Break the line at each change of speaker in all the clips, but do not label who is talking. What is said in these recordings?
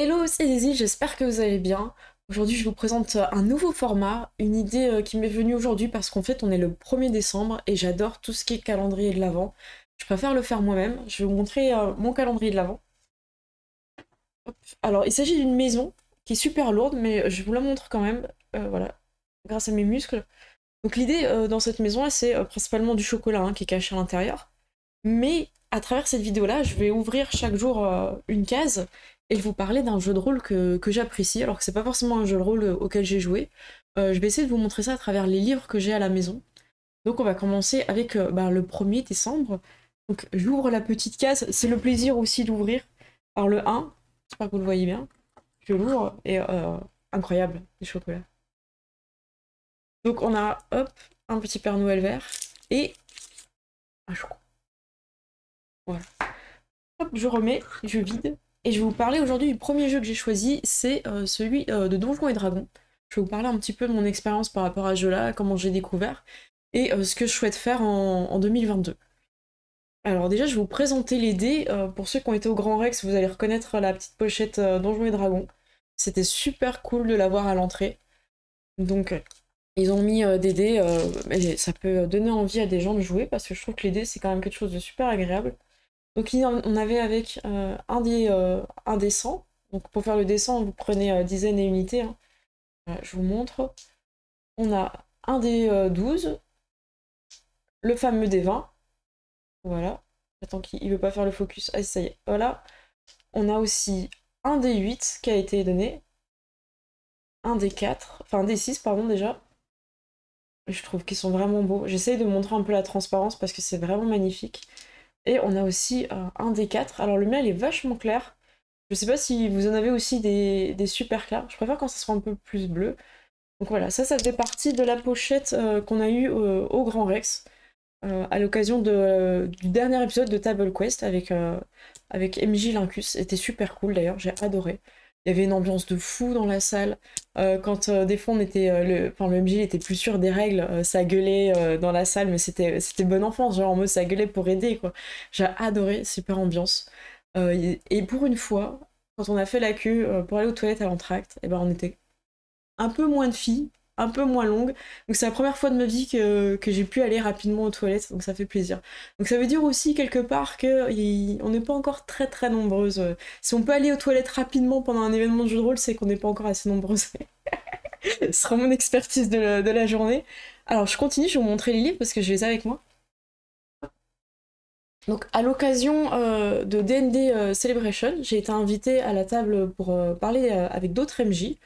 Hello, c'est Daisy, j'espère que vous allez bien. Aujourd'hui, je vous présente un nouveau format, une idée euh, qui m'est venue aujourd'hui parce qu'en fait, on est le 1er décembre et j'adore tout ce qui est calendrier de l'Avent. Je préfère le faire moi-même. Je vais vous montrer euh, mon calendrier de l'Avent. Alors, il s'agit d'une maison qui est super lourde, mais je vous la montre quand même, euh, voilà, grâce à mes muscles. Donc l'idée dans cette maison-là, c'est principalement du chocolat hein, qui est caché à l'intérieur. Mais à travers cette vidéo-là, je vais ouvrir chaque jour une case et vous parler d'un jeu de rôle que, j'apprécie, alors que c'est pas forcément un jeu de rôle euh, auquel j'ai joué. Euh, je vais essayer de vous montrer ça à travers les livres que j'ai à la maison. Donc on va commencer avec euh, bah, le 1er décembre. Donc j'ouvre la petite case, c'est le plaisir aussi d'ouvrir par le 1. J'espère que vous le voyez bien. Je l'ouvre et incroyable, les chocolats. Donc on a hop, un petit Père Noël vert et un chocolat. Voilà. Hop, je remets, je vide et je vais vous parler aujourd'hui du premier jeu que j'ai choisi, c'est euh, celui euh, de Donjons et Dragons. Je vais vous parler un petit peu de mon expérience par rapport à ce jeu-là, comment j'ai découvert, et euh, ce que je souhaite faire en, 2022. Alors déjà, je vais vous présenter les dés. pour ceux qui ont été au Grand Rex, vous allez reconnaître la petite pochette Donjons et Dragons. C'était super cool de l'avoir à l'entrée. Donc, ils ont mis des dés, ça peut donner envie à des gens de jouer, parce que je trouve que les dés, c'est quand même quelque chose de super agréable. Donc on avait avec euh, un, des, 100. Euh, Donc pour faire le dessin vous prenez euh, dizaines et unités. Hein. je vous montre. On a un des 12, le fameux des 20. Voilà. J'attends qu'il ne veut pas faire le focus. Ah ça y est, voilà. On a aussi un des 8 qui a été donné. Un des 4, enfin un des 6 pardon déjà. Je trouve qu'ils sont vraiment beaux. J'essaye de montrer un peu la transparence parce que c'est vraiment magnifique. Et on a aussi euh, un des quatre. Alors le mien, il est vachement clair. Je sais pas si vous en avez aussi des, super clairs. Je préfère quand ça sera un peu plus bleu. Donc voilà, ça, ça fait partie de la pochette euh, qu'on a eue euh, au Grand Rex à l'occasion du dernier épisode de Table Quest avec, avec MJ Lincus. C'était super cool d'ailleurs, j'ai adoré. Il y avait une ambiance de fou dans la salle. Euh, quand euh, des fois on était, euh, le, enfin le MJ était plus sûr des règles, ça gueulait dans la salle, mais c'était c'était bonne enfance, genre en mode ça gueulait pour aider quoi. J'ai adoré, super ambiance. Et, pour une fois, quand on a fait la queue pour aller aux toilettes à l'entracte, et eh ben on était un peu moins de filles un peu moins longue. Donc c'est la première fois de ma vie que, j'ai pu aller rapidement aux toilettes, donc ça fait plaisir. Donc ça veut dire aussi quelque part qu'on on n'est pas encore très très nombreuses. Si on peut aller aux toilettes rapidement pendant un événement de jeu de rôle, c'est qu'on n'est pas encore assez nombreuses. Ce sera mon expertise de la, journée. Alors je continue, je vais vous montrer les livres parce que je les ai avec moi. Donc à l'occasion euh, de DnD euh, Celebration, j'ai été invitée à la table pour euh, parler avec d'autres MJ.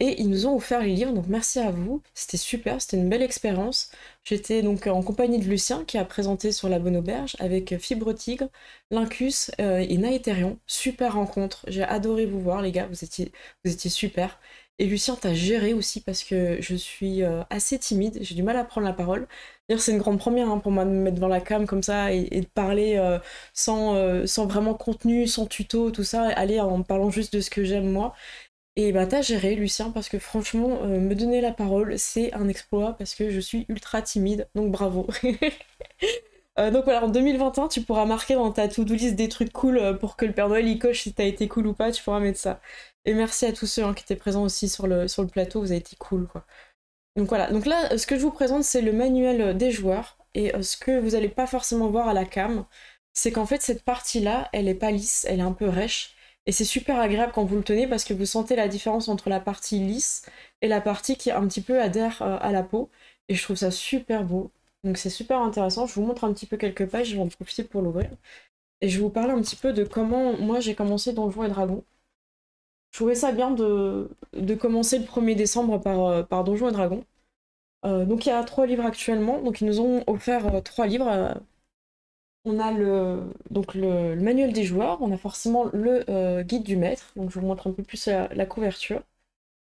Et ils nous ont offert les livres, donc merci à vous. C'était super, c'était une belle expérience. J'étais donc en compagnie de Lucien qui a présenté sur la Bonne Auberge avec Fibre Tigre, Lincus euh, et Naetherion. Super rencontre, j'ai adoré vous voir les gars, vous étiez, vous étiez super. Et Lucien t'a géré aussi parce que je suis euh, assez timide, j'ai du mal à prendre la parole. C'est une grande première hein, pour moi de me mettre devant la cam comme ça et, de parler euh, sans, sans vraiment contenu, sans tuto, tout ça, aller en parlant juste de ce que j'aime moi. Et bah t'as géré Lucien parce que franchement, euh, me donner la parole, c'est un exploit parce que je suis ultra timide, donc bravo. Euh, donc voilà, en 2021, tu pourras marquer dans ta to-do list des trucs cool euh, pour que le Père Noël y coche si t'as été cool ou pas, tu pourras mettre ça. Et merci à tous ceux hein, qui étaient présents aussi sur le, sur le plateau, vous avez été cool quoi. Donc voilà, donc là, ce que je vous présente, c'est le manuel des joueurs. Et ce que vous allez pas forcément voir à la cam, c'est qu'en fait, cette partie-là, elle est pas lisse, elle est un peu rêche. Et c'est super agréable quand vous le tenez parce que vous sentez la différence entre la partie lisse et la partie qui un petit peu adhère euh, à la peau. Et je trouve ça super beau. Donc c'est super intéressant. Je vous montre un petit peu quelques pages, je vais en profiter pour l'ouvrir. Et je vais vous parler un petit peu de comment moi j'ai commencé Donjons et Dragons. Je trouvais ça bien de, commencer le 1er décembre par, euh, par Donjons et Dragons. Euh, donc il y a trois livres actuellement. Donc ils nous ont offert trois livres on a le, donc le, manuel des joueurs, on a forcément le euh, guide du maître, donc je vous montre un peu plus la, couverture.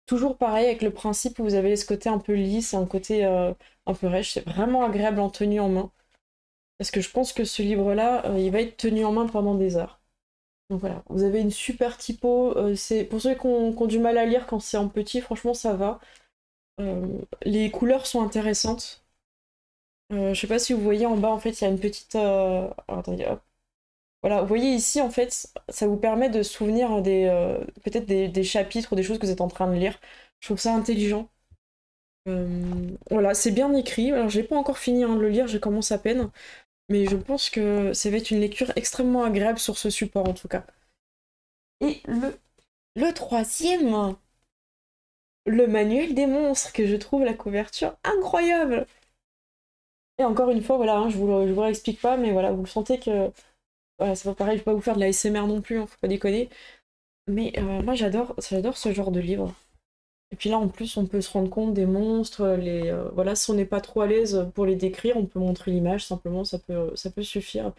Toujours pareil avec le principe où vous avez ce côté un peu lisse, un côté euh, un peu rêche, c'est vraiment agréable en tenue en main. Parce que je pense que ce livre-là, euh, il va être tenu en main pendant des heures. Donc voilà, vous avez une super typo, c'est pour ceux qui ont, du mal à lire quand c'est en petit, franchement ça va. les couleurs sont intéressantes, euh, je sais pas si vous voyez en bas, en fait, il y a une petite. Euh, oh, attendez, hop. Voilà, vous voyez ici, en fait, ça vous permet de souvenir des euh, peut-être des, chapitres ou des choses que vous êtes en train de lire. Je trouve ça intelligent. voilà, c'est bien écrit. Alors, j'ai pas encore fini hein, de le lire, je commence à peine. Mais je pense que ça va être une lecture extrêmement agréable sur ce support, en tout cas. Et le, le troisième, le manuel des monstres, que je trouve la couverture incroyable. Et encore une fois, voilà, hein, je vous vous réexplique pas, mais voilà, vous le sentez que. Voilà, c'est pas pareil, je vais pas vous faire de la SMR non plus, ne hein, faut pas déconner. Mais euh, moi j'adore, j'adore ce genre de livre. Et puis là en plus on peut se rendre compte des monstres, euh, voilà, si on n'est pas trop à l'aise pour les décrire, on peut montrer l'image simplement, ça peut, ça peut suffire.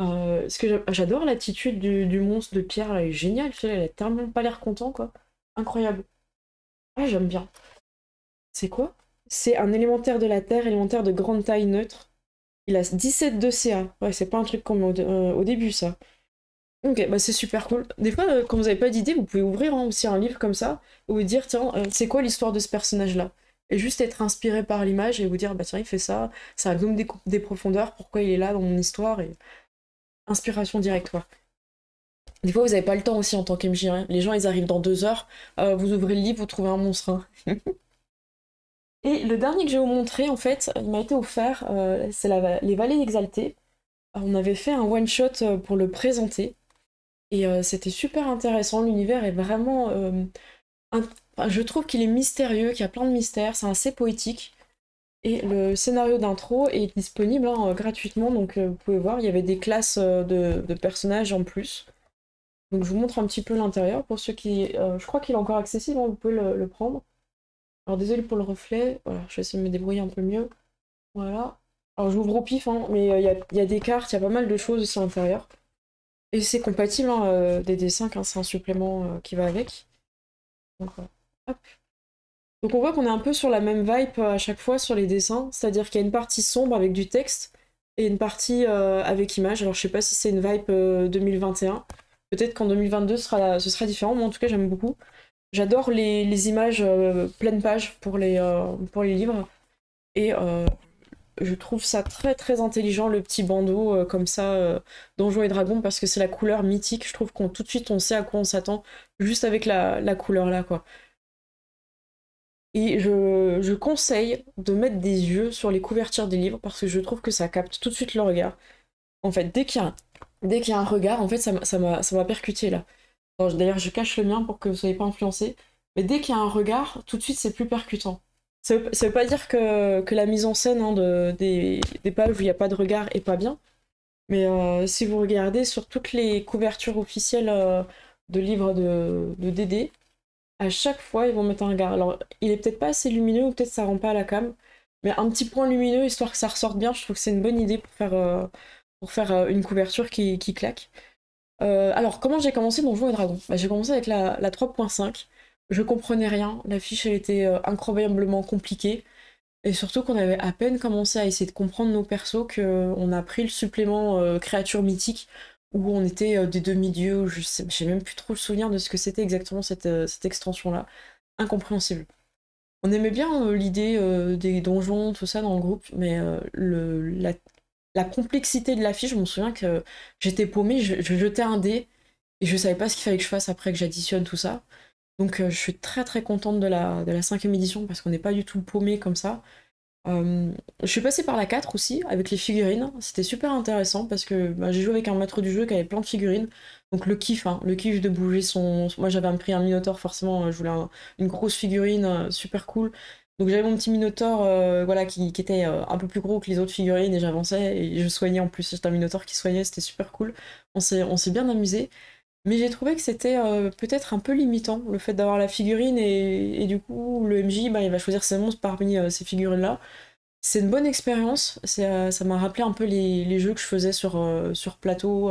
Euh, ce que j'adore l'attitude du, monstre de Pierre, elle est géniale, elle a tellement pas l'air content quoi, incroyable. Ah j'aime bien. C'est quoi c'est un élémentaire de la Terre, élémentaire de grande taille neutre. Il a 17 de CA. Ouais, c'est pas un truc comme euh, au, début, ça. Ok, bah c'est super cool. Des fois, euh, quand vous n'avez pas d'idée, vous pouvez ouvrir hein, aussi un livre comme ça, et vous dire, tiens, euh, c'est quoi l'histoire de ce personnage-là Et juste être inspiré par l'image et vous dire, bah tiens, il fait ça, ça un gnome des, profondeurs, pourquoi il est là dans mon histoire et... Inspiration directe, Des fois, vous n'avez pas le temps aussi en tant qu'MJ. Hein. Les gens, ils arrivent dans deux heures, vous ouvrez le livre, vous trouvez un monstre. Hein. Et le dernier que je vais vous montrer, en fait, euh, il m'a été offert, euh, c'est Les Vallées Exaltées. Euh, on avait fait un one-shot pour le présenter. Et c'était super intéressant. L'univers est vraiment. Je trouve qu'il est mystérieux, qu'il y a plein de mystères. C'est assez poétique. Et le scénario d'intro est disponible hein, gratuitement. Donc vous pouvez voir, il y avait des classes de, personnages en plus. Donc je vous montre un petit peu l'intérieur. Pour ceux qui. je crois qu'il est encore accessible, hein, vous pouvez le prendre. Alors désolé pour le reflet, voilà, je vais essayer de me débrouiller un peu mieux. Voilà. Alors j'ouvre au pif, hein, mais euh, il y, a, des cartes, il y a pas mal de choses aussi à l'intérieur. Et c'est compatible, hein, euh, des dessins, hein, c'est un supplément euh, qui va avec. Donc, on voit qu'on est un peu sur la même vibe à chaque fois sur les dessins, c'est-à-dire qu'il y a une partie sombre avec du texte et une partie avec image. Alors je sais pas si c'est une vibe 2021, peut-être qu'en 2022 sera, ce sera différent, mais en tout cas j'aime beaucoup. J'adore les, images pleine euh, pleines pages pour les, euh, pour les livres. Et euh, je trouve ça très très intelligent, le petit bandeau comme ça, Donjons et Dragons, parce que c'est la couleur mythique. Je trouve qu'on tout de suite on sait à quoi on s'attend, juste avec la, la, couleur là, quoi. Et je, je, conseille de mettre des yeux sur les couvertures des livres parce que je trouve que ça capte tout de suite le regard. En fait, dès qu'il y, y, a un regard, en fait, ça m'a percuté là. D'ailleurs, je cache le mien pour que vous ne soyez pas influencés. Mais dès qu'il y a un regard, tout de suite, c'est plus percutant. Ça ne veut, pas dire que, la mise en scène hein, des, pages où il n'y a pas de regard est pas bien. Mais euh, si vous regardez sur toutes les couvertures officielles euh, de livres de, de DD, à chaque fois, ils vont mettre un regard. Alors, il est peut-être pas assez lumineux ou peut-être ça rend pas à la cam. Mais un petit point lumineux, histoire que ça ressorte bien, je trouve que c'est une bonne idée pour faire, euh, une couverture qui claque. Euh, alors, comment j'ai commencé Donjons et Dragons bah, J'ai commencé avec la, 3.5. Je comprenais rien. La fiche, était euh, incroyablement compliquée. Et surtout qu'on avait à peine commencé à essayer de comprendre nos persos qu'on euh, a pris le supplément créatures créature mythique où on était des demi-dieux. Je sais, même plus trop le souvenir de ce que c'était exactement cette, cette extension-là. Incompréhensible. On aimait bien l'idée des donjons, tout ça dans le groupe, mais le, la, complexité de l'affiche, je me souviens que j'étais paumée, je, jetais un dé et je savais pas ce qu'il fallait que je fasse après que j'additionne tout ça. Donc euh, je suis très très contente de la, de la cinquième édition parce qu'on n'est pas du tout paumé comme ça. Euh, je suis passée par la 4 aussi avec les figurines. C'était super intéressant parce que bah, j'ai joué avec un maître du jeu qui avait plein de figurines. Donc le kiff, hein, le kiff de bouger son. Moi j'avais pris un Minotaur forcément, euh, je voulais une grosse figurine super cool. Donc j'avais mon petit Minotaur euh, voilà, qui, était euh, un peu plus gros que les autres figurines et j'avançais et je soignais en plus. J'étais un Minotaur qui soignait, c'était super cool. On s'est, bien amusé. Mais j'ai trouvé que c'était euh, peut-être un peu limitant le fait d'avoir la figurine et, du coup le MJ bah, il va choisir ses monstres parmi ces figurines-là. C'est une bonne expérience, ça m'a rappelé un peu les, jeux que je faisais sur, sur plateau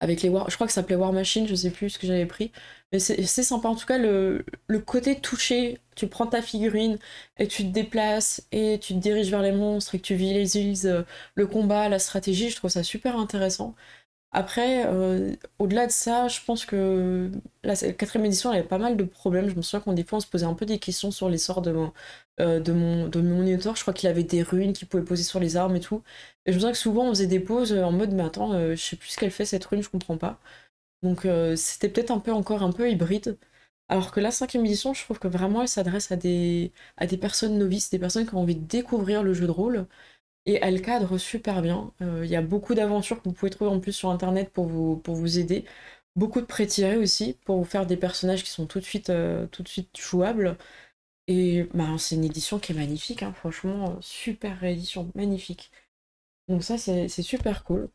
avec les War, je crois que ça s'appelait War Machine, je sais plus ce que j'avais pris, mais c'est sympa en tout cas le, côté touché, tu prends ta figurine et tu te déplaces et tu te diriges vers les monstres et que tu vis les euh, le combat, la stratégie, je trouve ça super intéressant après, euh, au-delà de ça, je pense que la quatrième édition, avait pas mal de problèmes. Je me souviens qu'on des fois, on se posait un peu des questions sur les sorts de mon, euh, de mon, de mon auteur. Je crois qu'il avait des runes qu'il pouvait poser sur les armes et tout. Et je me souviens que souvent, on faisait des pauses euh, en mode, mais attends, je sais plus ce qu'elle fait cette rune, je comprends pas. Donc c'était peut-être un peu encore un peu hybride. Alors que la cinquième édition, je trouve que vraiment, elle s'adresse à des, à des personnes novices, des personnes qui ont envie de découvrir le jeu de rôle et elle cadre super bien. Euh, il y a beaucoup d'aventures que vous pouvez trouver en plus sur internet pour vous, pour vous aider. Beaucoup de pré aussi pour vous faire des personnages qui sont tout de suite, euh, tout de suite jouables. Et ben, c'est une édition qui est magnifique, hein. franchement, euh, super réédition, magnifique. Donc ça, c'est super cool.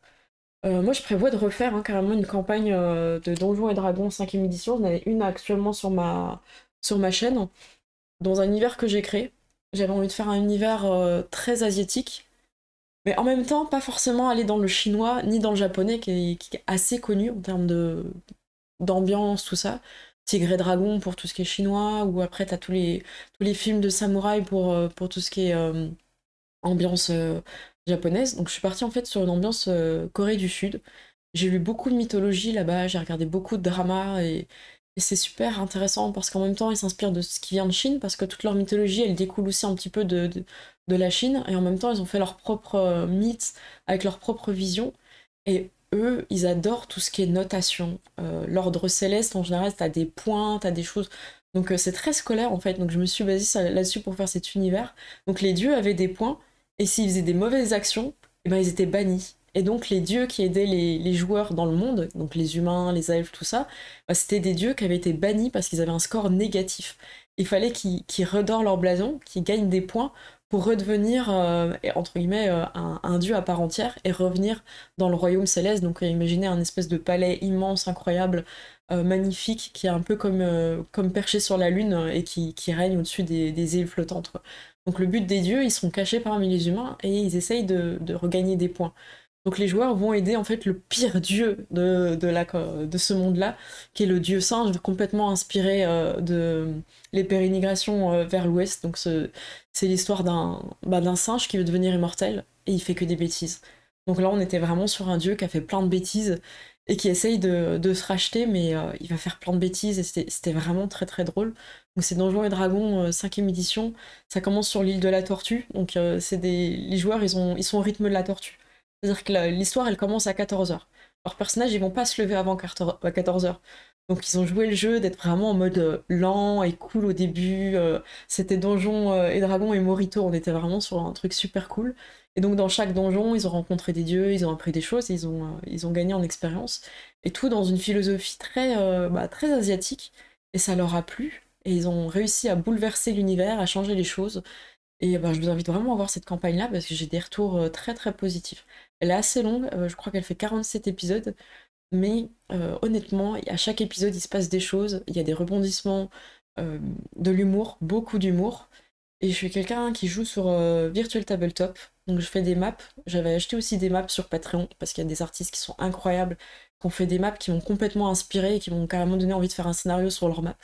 moi, je prévois de refaire hein, carrément une campagne de Donjons et Dragons 5ème édition. J'en avais une actuellement sur ma, sur ma chaîne, dans un univers que j'ai créé. J'avais envie de faire un univers très asiatique, mais en même temps, pas forcément aller dans le chinois ni dans le japonais qui est, assez connu en termes de d'ambiance, tout ça. Tigre et Dragon pour tout ce qui est chinois, ou après t'as tous les, tous les films de samouraï pour, euh, pour tout ce qui est euh, ambiance euh, japonaise. Donc je suis partie en fait sur une ambiance Corée du Sud. J'ai lu beaucoup de mythologie là-bas, j'ai regardé beaucoup de dramas et, c'est super intéressant parce qu'en même temps ils s'inspirent de ce qui vient de Chine parce que toute leur mythologie elle découle aussi un petit peu de, de la Chine, et en même temps, ils ont fait leur propre euh, mythe avec leur propre vision. Et eux, ils adorent tout ce qui est notation. Euh, l'ordre céleste, en général, t'as des points, t'as des choses. Donc euh, c'est très scolaire en fait. Donc je me suis basée là-dessus pour faire cet univers. Donc les dieux avaient des points, et s'ils faisaient des mauvaises actions, eh ben, ils étaient bannis. Et donc les dieux qui aidaient les, joueurs dans le monde, donc les humains, les elfes, tout ça, bah, c'était des dieux qui avaient été bannis parce qu'ils avaient un score négatif. Il fallait qu'ils redorent leur blason, qu'ils gagnent des points pour redevenir, euh, entre guillemets, euh, un, dieu à part entière et revenir dans le royaume céleste. Donc euh, imaginez un espèce de palais immense, incroyable, magnifique, qui est un peu comme, comme perché sur la lune et qui, règne au-dessus des, îles flottantes. Donc le but des dieux, ils sont cachés parmi les humains et ils essayent de, de regagner des points. Donc les joueurs vont aider en fait le pire dieu de, de ce monde-là, qui est le dieu singe, complètement inspiré euh, de les pérénigrations euh, vers l'ouest. Donc c'est l'histoire bah, d'un singe qui veut devenir immortel et il fait que des bêtises. Donc là on était vraiment sur un dieu qui a fait plein de bêtises et qui essaye de, se racheter, mais euh, il va faire plein de bêtises et c'était vraiment très très drôle. Donc c'est Donjons et Dragons 5 édition, ça commence sur l'île de la tortue, donc c'est des les joueurs ils, ont, ils sont au rythme de la tortue. C'est-à-dire que l'histoire, elle commence à 14h. Leurs personnages, ils vont pas se lever avant 14h. Euh, donc ils ont joué le jeu d'être vraiment en mode euh, lent et cool au début. Euh, c'était Donjon et Dragon et Morito, on était vraiment sur un truc super cool. Et donc dans chaque donjon, ils ont rencontré des dieux, ils ont appris des choses, ils ont, ils ont gagné en expérience. Et tout dans une philosophie très, bah, très asiatique. Et ça leur a plu. Et ils ont réussi à bouleverser l'univers, à changer les choses. Et bah, je vous invite vraiment à voir cette campagne-là parce que j'ai des retours très très positifs. Elle est assez longue, euh, je crois qu'elle fait 47 épisodes, mais euh, honnêtement, à chaque épisode, il se passe des choses, il y a des rebondissements, euh, de l'humour, beaucoup d'humour. Et je suis quelqu'un qui joue sur Virtual Tabletop, donc je fais des maps. J'avais acheté aussi des maps sur Patreon, parce qu'il y a des artistes qui sont incroyables, qui ont fait des maps qui m'ont complètement inspiré et qui m'ont carrément donné envie de faire un scénario sur leur map.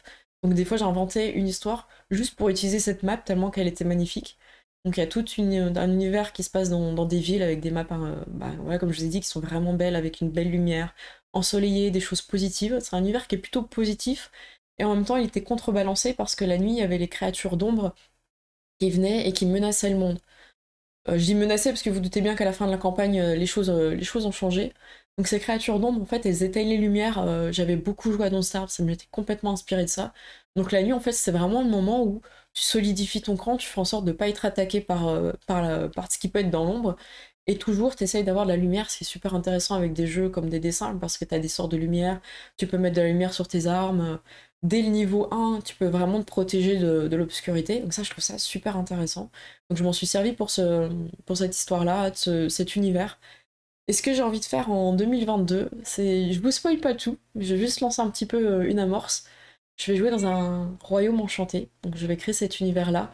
Donc des fois, j'ai inventé une histoire juste pour utiliser cette map, tellement qu'elle était magnifique. Donc il y a tout un univers qui se passe dans, des villes avec des maps, hein, bah, comme je vous ai dit, qui sont vraiment belles, avec une belle lumière, ensoleillée, des choses positives. C'est un univers qui est plutôt positif, et en même temps il était contrebalancé parce que la nuit il y avait les créatures d'ombre qui venaient et qui menaçaient le monde. Euh, je dis menaçaient parce que vous doutez bien qu'à la fin de la campagne euh, les choses, euh, les choses ont changé. Donc ces créatures d'ombre en fait elles éteignent les lumières. J'avais beaucoup joué à Don't Starve, ça m'était complètement inspiré de ça. Donc la nuit en fait c'est vraiment le moment où tu solidifies ton cran, tu fais en sorte de ne pas être attaqué par, euh, par, ce qui peut être dans l'ombre. Et toujours, tu essayes d'avoir de la lumière, c'est super intéressant avec des jeux comme des dessins, parce que tu as des sorts de lumière, tu peux mettre de la lumière sur tes armes. Dès le niveau 1, tu peux vraiment te protéger de, l'obscurité. Donc ça, je trouve ça super intéressant. Donc je m'en suis servi pour, ce, pour cette histoire-là, cet univers. Et ce que j'ai envie de faire en 2022, c'est... Je vous spoil pas tout, je vais juste lancer un petit peu euh, une amorce je vais jouer dans un royaume enchanté. Donc je vais créer cet univers-là.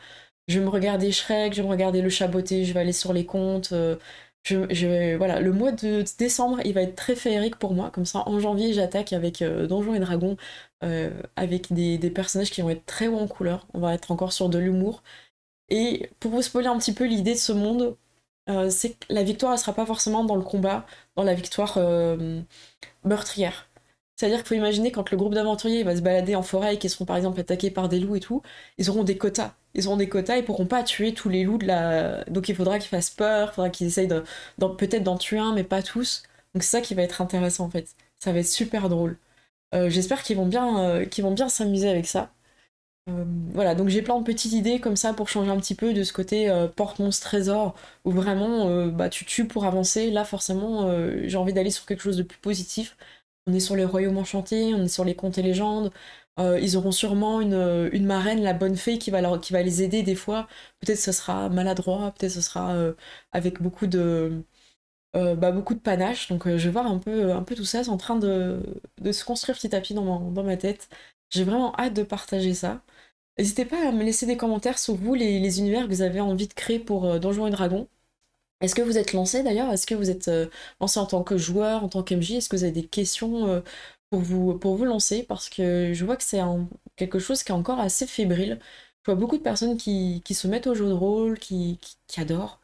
Je vais me regarder Shrek, je vais me regarder le chaboté, je vais aller sur les contes. Euh, je, voilà, le mois de décembre, il va être très féerique pour moi. Comme ça, en janvier, j'attaque avec euh, Donjons et Dragons, euh, avec des, personnages qui vont être très hauts en couleur. On va être encore sur de l'humour. Et pour vous spoiler un petit peu l'idée de ce monde, c'est que la victoire ne sera pas forcément dans le combat, dans la victoire meurtrière c'est-à-dire qu'il faut imaginer quand le groupe d'aventuriers va se balader en forêt et qu'ils seront par exemple attaqués par des loups et tout, ils auront des quotas. Ils auront des quotas et pourront pas tuer tous les loups de la. Donc il faudra qu'ils fassent peur, il faudra qu'ils essayent de, peut-être d'en tuer un, mais pas tous. Donc c'est ça qui va être intéressant en fait. Ça va être super drôle. Euh, j'espère qu'ils vont bien euh, vont bien s'amuser avec ça. Euh, voilà, donc j'ai plein de petites idées comme ça pour changer un petit peu de ce côté porte-monstre trésor où vraiment bah, tu tues pour avancer. Là, forcément, j'ai envie d'aller sur quelque chose de plus positif on est sur les royaumes enchantés, on est sur les contes et légendes. Euh, ils auront sûrement euh, une, marraine, la bonne fée, qui va, qui va les aider des fois. Peut-être ce sera maladroit, peut-être ce sera euh, avec beaucoup de, bah, beaucoup de panache. Donc je vais voir un peu, un peu tout ça. C'est en train de, se construire petit à petit dans ma, dans ma tête. J'ai vraiment hâte de partager ça. N'hésitez pas à me laisser des commentaires sur vous, les, les univers que vous avez envie de créer pour Donjons et Dragons. Est-ce que vous êtes lancé d'ailleurs Est-ce que vous êtes euh, lancé en tant que joueur, en tant que MJ Est-ce que vous avez des questions euh, pour, vous, pour vous lancer Parce que je vois que c'est quelque chose qui est encore assez fébrile. Je vois beaucoup de personnes qui, se mettent au jeu de rôle, qui, adorent,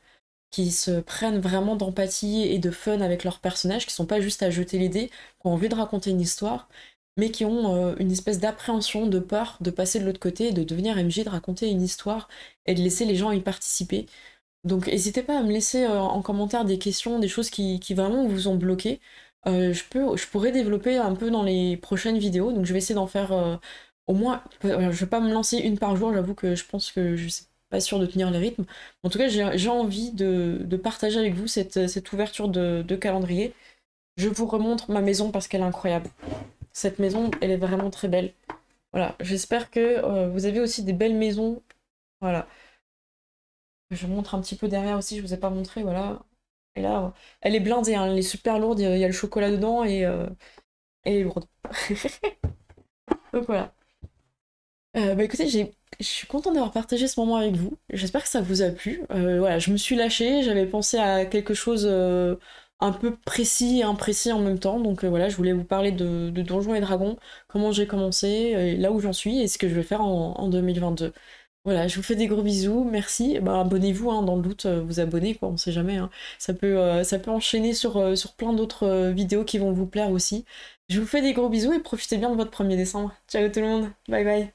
qui se prennent vraiment d'empathie et de fun avec leurs personnages, qui sont pas juste à jeter les dés, qui ont envie de raconter une histoire, mais qui ont euh, une espèce d'appréhension, de peur de passer de l'autre côté, de devenir MJ, de raconter une histoire et de laisser les gens y participer. Donc n'hésitez pas à me laisser euh, en commentaire des questions, des choses qui, vraiment vous ont bloqué. Euh, je, peux, je pourrais développer un peu dans les prochaines vidéos, donc je vais essayer d'en faire euh, au moins, je vais pas me lancer une par jour, j'avoue que je pense que je suis pas sûre de tenir le rythme. En tout cas, j'ai envie de, partager avec vous cette, ouverture de, calendrier. Je vous remontre ma maison parce qu'elle est incroyable. Cette maison, elle est vraiment très belle. Voilà, j'espère que vous avez aussi des belles maisons. Voilà. Je montre un petit peu derrière aussi, je vous ai pas montré, voilà. Et là, elle est blindée, hein, elle est super lourde, il y a le chocolat dedans et elle est lourde. Donc voilà. Euh, bah écoutez, je suis contente d'avoir partagé ce moment avec vous. J'espère que ça vous a plu. Euh, voilà, je me suis lâchée, j'avais pensé à quelque chose euh, un peu précis et imprécis en même temps. Donc voilà, je voulais vous parler de, Donjons et Dragons, comment j'ai commencé, là où j'en suis et ce que je vais faire en 2022. Voilà, je vous fais des gros bisous, merci. Eh ben, abonnez-vous, hein, dans le doute, euh, vous abonnez, quoi, on sait jamais. Hein. Ça, peut, euh, ça peut enchaîner sur, euh, sur plein d'autres vidéos qui vont vous plaire aussi. Je vous fais des gros bisous et profitez bien de votre 1er décembre. Ciao tout le monde, bye bye.